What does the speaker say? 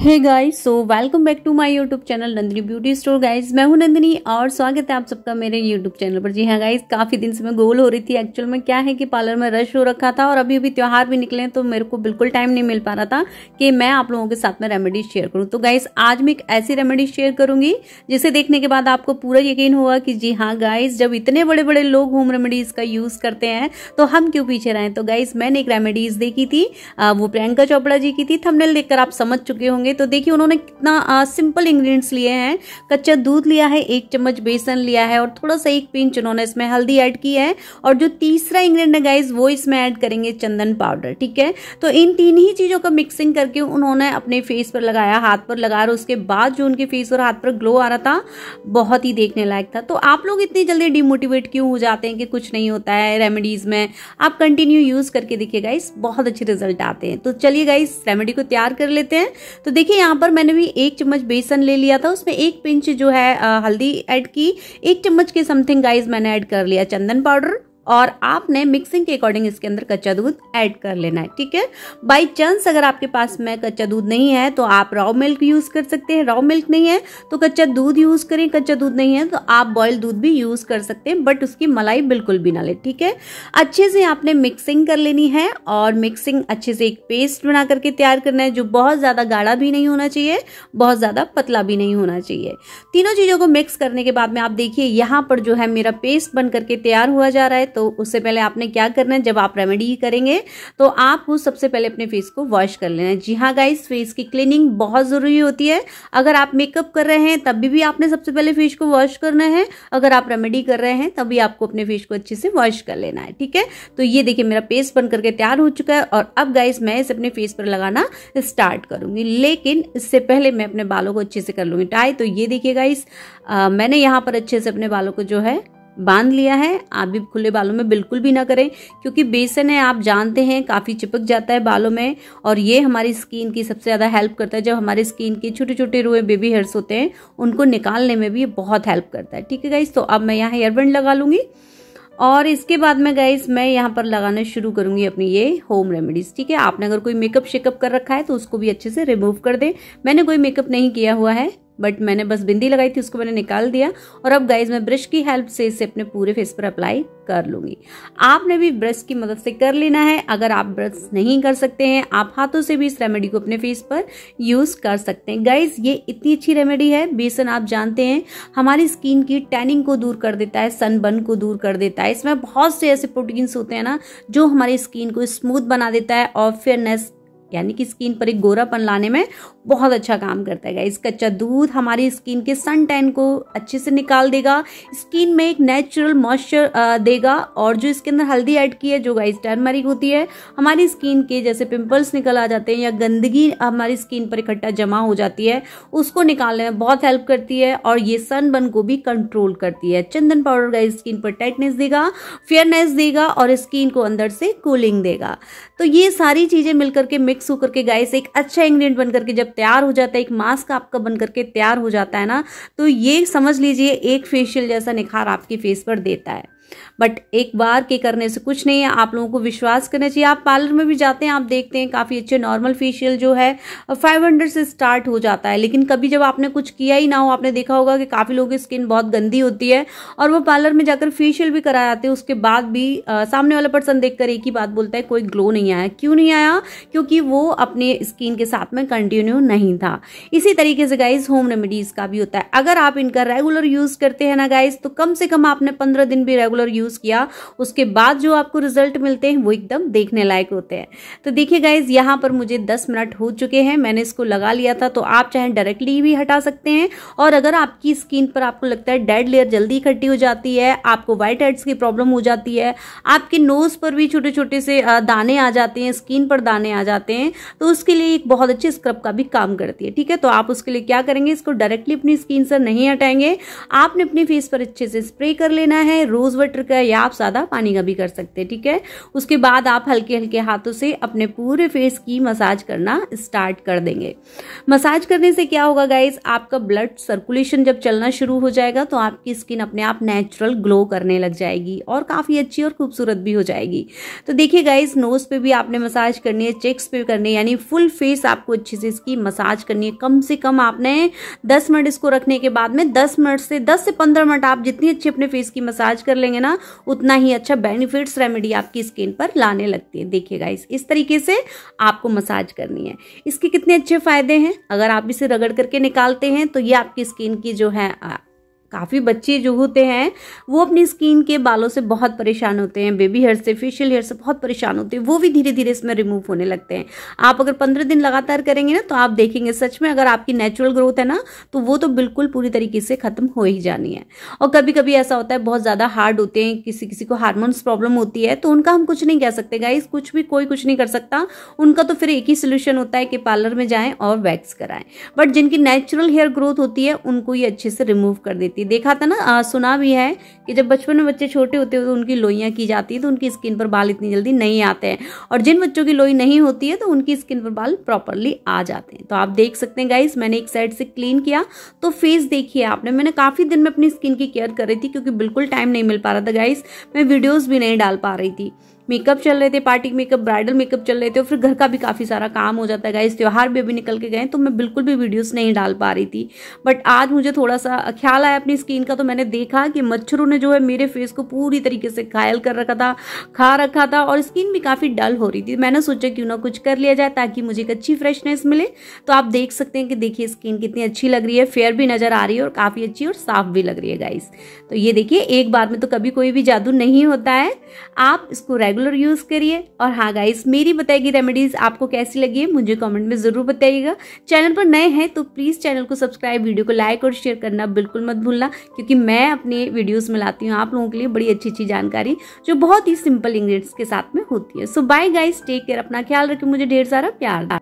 है guys so welcome back to my YouTube channel Nandini beauty store guys मैं हूं नंदनी और स्वागत है आप सबका मेरे यूट्यूब चैनल पर जी हाँ गाइस काफ़ी दिन से मैं गोल हो रही थी एक्चुअल में क्या है कि पार्लर में रश हो रखा था और अभी अभी त्यौहार भी निकले हैं तो मेरे को बिल्कुल टाइम नहीं मिल पा रहा था कि मैं आप लोगों के साथ में रेमेडी शेयर करूँ तो गाइज आज मैं एक ऐसी रेमेडी शेयर करूंगी जिसे देखने के बाद आपको पूरा यकीन हुआ कि जी हाँ गाइज जब इतने बड़े बड़े लोग होम रेमेडीज़ का यूज़ करते हैं तो हम क्यों पीछे रहें तो गाइज मैंने एक रेमेडीज़ देखी थी वो प्रियंका चोपड़ा जी की थी थमनेल देखकर आप समझ चुके होंगे होंगे तो देखिए उन्होंने कितना आ, सिंपल इंग्रेडिएंट्स लिए हैं कच्चा दूध लिया है एक चम्मच बेसन लिया है और थोड़ा सा एक पिंच उन्होंने इसमें हल्दी ऐड की है और जो तीसरा इंग्रेडिएंट है गाइज वो इसमें ऐड करेंगे चंदन पाउडर ठीक है तो इन तीन ही चीज़ों का मिक्सिंग करके उन्होंने अपने फेस पर लगाया हाथ पर लगाया और उसके बाद जो उनके फेस और हाथ पर ग्लो आ रहा था बहुत ही देखने लायक था तो आप लोग इतनी जल्दी डिमोटिवेट क्यों हो जाते हैं कि कुछ नहीं होता है रेमेडीज़ में आप कंटिन्यू यूज़ करके देखिए गाइस बहुत अच्छे रिजल्ट आते हैं तो चलिए गाइस रेमेडी को तैयार कर लेते हैं तो देखिए यहाँ पर मैंने भी एक चम्मच बेसन ले लिया था उसमें एक पिंच जो है हल्दी ऐड की एक चम्मच के समथिंग गाइज मैंने ऐड कर लिया चंदन पाउडर और आपने मिक्सिंग के अकॉर्डिंग इसके अंदर कच्चा दूध ऐड कर लेना है ठीक है बाई चांस अगर आपके पास में कच्चा दूध नहीं है तो आप रॉ मिल्क यूज़ कर सकते हैं राव मिल्क नहीं है तो कच्चा दूध यूज़ करें कच्चा दूध नहीं है तो आप बॉयल दूध भी यूज़ कर सकते हैं बट उसकी मलाई बिल्कुल भी ना ले ठीक है अच्छे से आपने मिक्सिंग कर लेनी है और मिक्सिंग अच्छे से एक पेस्ट बना करके तैयार करना है जो बहुत ज़्यादा गाढ़ा भी नहीं होना चाहिए बहुत ज़्यादा पतला भी नहीं होना चाहिए तीनों चीज़ों को मिक्स करने के बाद में आप देखिए यहाँ पर जो है मेरा पेस्ट बन करके तैयार हुआ जा रहा है तो उससे पहले आपने क्या करना है जब आप रेमेडी करेंगे तो आप वो सबसे पहले अपने फेस को वॉश कर लेना है जी हाँ गाइस फेस की क्लीनिंग बहुत ज़रूरी होती है अगर आप मेकअप कर रहे हैं तभी भी आपने सबसे पहले फेस को वॉश करना है अगर आप रेमेडी कर रहे हैं तभी आपको अपने फेस को अच्छे से वॉश कर लेना है ठीक है तो ये देखिए मेरा पेस्ट बन करके तैयार हो चुका है और अब गाइस मैं इसे अपने फेस पर लगाना स्टार्ट करूँगी लेकिन इससे पहले मैं अपने बालों को अच्छे से कर लूँगी टाई तो ये देखिए गाइस मैंने यहाँ पर अच्छे से अपने बालों को जो है बांध लिया है आप भी खुले बालों में बिल्कुल भी ना करें क्योंकि बेसन है आप जानते हैं काफ़ी चिपक जाता है बालों में और ये हमारी स्किन की सबसे ज़्यादा हेल्प करता है जब हमारे स्किन के छोटे छोटे रुए बेबी हेयर्स होते हैं उनको निकालने में भी बहुत हेल्प करता है ठीक है गाइस तो अब मैं यहाँ हेयरबैंड लगा लूँगी और इसके बाद में गाइस मैं यहाँ पर लगाना शुरू करूँगी अपनी ये होम रेमेडीज़ ठीक है आपने अगर कोई मेकअप शेकअप कर रखा है तो उसको भी अच्छे से रिमूव कर दें मैंने कोई मेकअप नहीं किया हुआ है बट मैंने बस बिंदी लगाई थी उसको मैंने निकाल दिया और अब गाइज मैं ब्रश की हेल्प से इसे अपने पूरे फेस पर अप्लाई कर लूंगी आपने भी ब्रश की मदद से कर लेना है अगर आप ब्रश नहीं कर सकते हैं आप हाथों से भी इस रेमेडी को अपने फेस पर यूज़ कर सकते हैं गाइज ये इतनी अच्छी रेमेडी है बेसन आप जानते हैं हमारी स्किन की टैनिंग को दूर कर देता है सनबर्न को दूर कर देता है इसमें बहुत से ऐसे प्रोटीन्स होते हैं ना जो हमारी स्किन को स्मूथ बना देता है और फेयरनेस यानी कि स्किन पर एक गोरापन लाने में बहुत अच्छा काम करता है इस कच्चा दूध हमारी स्किन के सन टैन को अच्छे से निकाल देगा स्किन में एक नेचुरल मॉइस्चर देगा और जो इसके अंदर हल्दी ऐड की है जो गाइस टर्मरिक होती है हमारी स्किन के जैसे पिंपल्स निकल आ जाते हैं या गंदगी हमारी स्किन पर इकट्ठा जमा हो जाती है उसको निकालने में बहुत हेल्प करती है और ये सनबर्न को भी कंट्रोल करती है चंदन पाउडर गाइस स्किन पर टाइटनेस देगा फेयरनेस देगा और स्किन को अंदर से कूलिंग देगा तो ये सारी चीज़ें मिलकर के मिक्स मिक्स होकर के गाइस एक अच्छा इंग्रेडिएंट बनकर के जब तैयार हो जाता है एक मास्क आपका बन करके तैयार हो जाता है ना तो ये समझ लीजिए एक फेशियल जैसा निखार आपके फेस पर देता है बट एक बार के करने से कुछ नहीं है आप लोगों को विश्वास करना चाहिए आप पार्लर में भी जाते हैं आप देखते हैं काफ़ी अच्छे नॉर्मल फेशियल जो है फाइव हंड्रेड से स्टार्ट हो जाता है लेकिन कभी जब आपने कुछ किया ही ना हो आपने देखा होगा कि काफ़ी लोगों की स्किन बहुत गंदी होती है और वो पार्लर में जाकर फेशियल भी करा जाते हैं उसके बाद भी आ, सामने वाला पर्सन देख एक ही बात बोलता है कोई ग्लो नहीं आया क्यों नहीं आया क्योंकि वो अपने स्किन के साथ में कंटिन्यू नहीं था इसी तरीके से गाइज होम रेमिडीज का भी होता है अगर आप इनका रेगुलर यूज करते हैं ना गाइज तो कम से कम आपने पंद्रह दिन भी रेगुलर रेगुलर यूज़ किया उसके बाद जो आपको रिजल्ट मिलते हैं वो एकदम देखने लायक होते हैं तो देखिए गाइज यहाँ पर मुझे दस मिनट हो चुके हैं मैंने इसको लगा लिया था तो आप चाहें डायरेक्टली भी हटा सकते हैं और अगर आपकी स्किन पर आपको लगता है डेड लेयर जल्दी इकट्ठी हो जाती है आपको व्हाइट हेड्स की प्रॉब्लम हो जाती है आपके नोज़ पर भी छोटे छोटे से दाने आ जाते हैं स्किन पर दाने आ जाते हैं तो उसके लिए एक बहुत अच्छी स्क्रब का भी काम करती है ठीक है तो आप उसके लिए क्या करेंगे इसको डायरेक्टली अपनी स्किन से नहीं हटाएंगे आपने अपने फेस पर अच्छे से स्प्रे कर लेना है रोज वाटर का या आप सादा पानी का भी कर सकते हैं ठीक है उसके बाद आप हल्के हल्के हाथों से अपने पूरे फेस की मसाज करना स्टार्ट कर देंगे मसाज करने से क्या होगा गाइज आपका ब्लड सर्कुलेशन जब चलना शुरू हो जाएगा तो आपकी स्किन अपने आप नेचुरल ग्लो करने लग जाएगी और काफ़ी अच्छी और खूबसूरत भी हो जाएगी तो देखिए गाइज नोज़ पे भी आपने मसाज करनी है चेक्स पे करनी है यानी फुल फेस आपको अच्छे से इसकी मसाज करनी है कम से कम आपने दस मिनट इसको रखने के बाद में दस मिनट से दस से पंद्रह मिनट आप जितनी अच्छी अपने फेस की मसाज कर लेंगे करेंगे ना उतना ही अच्छा बेनिफिट्स रेमेडी आपकी स्किन पर लाने लगती है देखिए गाइस इस तरीके से आपको मसाज करनी है इसके कितने अच्छे फ़ायदे हैं अगर आप इसे रगड़ करके निकालते हैं तो ये आपकी स्किन की जो है काफ़ी बच्चे जो होते हैं वो अपनी स्किन के बालों से बहुत परेशान होते हैं बेबी हेयर से फेशियल हेयर से बहुत परेशान होते हैं वो भी धीरे धीरे इसमें रिमूव होने लगते हैं आप अगर पंद्रह दिन लगातार करेंगे ना तो आप देखेंगे सच में अगर आपकी नेचुरल ग्रोथ है ना तो वो तो बिल्कुल पूरी तरीके से ख़त्म हो ही जानी है और कभी कभी ऐसा होता है बहुत ज़्यादा हार्ड होते हैं किसी किसी को हारमोन्स प्रॉब्लम होती है तो उनका हम कुछ नहीं कह सकते गाइज कुछ भी कोई कुछ नहीं कर सकता उनका तो फिर एक ही सोल्यूशन होता है कि पार्लर में जाएँ और वैक्स कराएं बट जिनकी नेचुरल हेयर ग्रोथ होती है उनको ये अच्छे से रिमूव कर देते सकती देखा था ना आ, सुना भी है कि जब बचपन में बच्चे छोटे होते हैं तो उनकी लोइयाँ की जाती है तो उनकी स्किन पर बाल इतनी जल्दी नहीं आते हैं और जिन बच्चों की लोई नहीं होती है तो उनकी स्किन पर बाल प्रॉपरली आ जाते हैं तो आप देख सकते हैं गाइस मैंने एक साइड से क्लीन किया तो फेस देखिए आपने मैंने काफ़ी दिन में अपनी स्किन की केयर कर रही थी क्योंकि बिल्कुल टाइम नहीं मिल पा रहा था गाइस मैं वीडियोज़ भी नहीं डाल पा रही थी मेकअप चल रहे थे पार्टी मेकअप ब्राइडल मेकअप चल रहे थे और फिर घर का भी काफ़ी सारा काम हो जाता है गाइस त्यौहार भी अभी निकल के गए तो मैं बिल्कुल भी वीडियोस नहीं डाल पा रही थी बट आज मुझे थोड़ा सा ख्याल आया अपनी स्किन का तो मैंने देखा कि मच्छरों ने जो है मेरे फेस को पूरी तरीके से घायल कर रखा था खा रखा था और स्किन भी काफ़ी डल हो रही थी मैंने सोचा क्यों ना कुछ कर लिया जाए ताकि मुझे एक अच्छी फ्रेशनेस मिले तो आप देख सकते हैं कि देखिए स्किन कितनी अच्छी लग रही है फेयर भी नज़र आ रही है और काफ़ी अच्छी और साफ भी लग रही है गाइस तो ये देखिए एक बार में तो कभी कोई भी जादू नहीं होता है आप इसको रेगुलर यूज़ करिए और हाँ गाइज मेरी बताई गई रेमेडीज़ आपको कैसी लगी है मुझे कमेंट में ज़रूर बताइएगा चैनल पर नए हैं तो प्लीज़ चैनल को सब्सक्राइब वीडियो को लाइक और शेयर करना बिल्कुल मत भूलना क्योंकि मैं अपने वीडियोज़ में लाती हूँ आप लोगों के लिए बड़ी अच्छी अच्छी जानकारी जो बहुत ही सिंपल इंग्रीडियंट्स के साथ में होती है so bye guys take care अपना ख्याल रखें मुझे ढेर सारा प्यार